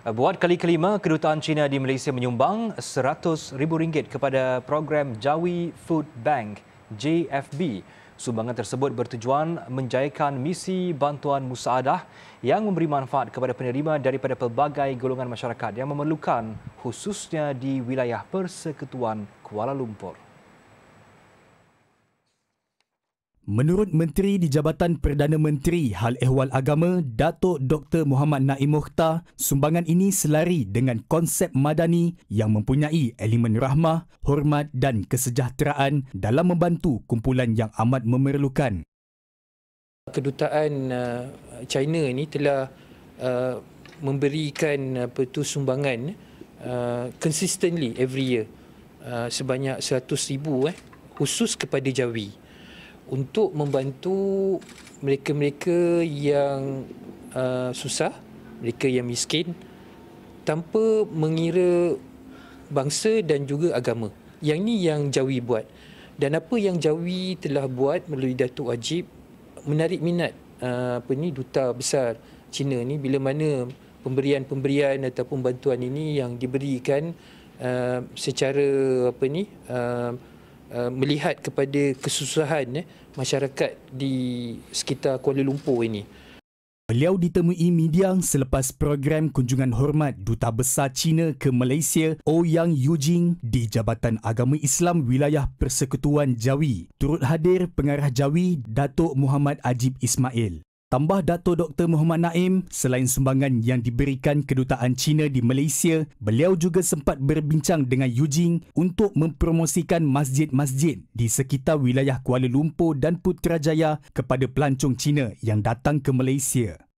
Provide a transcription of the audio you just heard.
Eh, buat kali kelima, kedutaan China di Malaysia menyumbang RM100,000 kepada program Jawi Food Bank JFB. Sumbangan tersebut bertujuan menjayakan misi bantuan musaadah yang memberi manfaat kepada penerima daripada pelbagai golongan masyarakat yang memerlukan khususnya di wilayah Persekutuan Kuala Lumpur. Menurut Menteri di Jabatan Perdana Menteri Hal Ehwal Agama, Datuk Dr. Muhammad Naim Mokhtar, sumbangan ini selari dengan konsep madani yang mempunyai elemen rahmah, hormat dan kesejahteraan dalam membantu kumpulan yang amat memerlukan. Kedutaan uh, China ini telah uh, memberikan apa uh, sumbangan consistently every year sebanyak 100,000 eh khusus kepada Jawi untuk membantu mereka-mereka yang uh, susah, mereka yang miskin tanpa mengira bangsa dan juga agama. Yang ini yang Jawi buat. Dan apa yang Jawi telah buat melalui Datuk Wajib menarik minat uh, apa ni duta besar Cina ni bila mana pemberian-pemberian ataupun bantuan ini yang diberikan uh, secara apa ni uh, Uh, melihat kepada kesusahan eh, masyarakat di sekitar Kuala Lumpur ini. Beliau ditemui media selepas program kunjungan hormat Duta Besar China ke Malaysia Ouyang oh Yujing di Jabatan Agama Islam Wilayah Persekutuan Jawi. Turut hadir pengarah Jawi Datuk Muhammad Ajib Ismail. Tambah Dato Dr. Muhammad Naim, selain sumbangan yang diberikan kedutaan China di Malaysia, beliau juga sempat berbincang dengan Yu Jing untuk mempromosikan masjid-masjid di sekitar wilayah Kuala Lumpur dan Putrajaya kepada pelancong China yang datang ke Malaysia.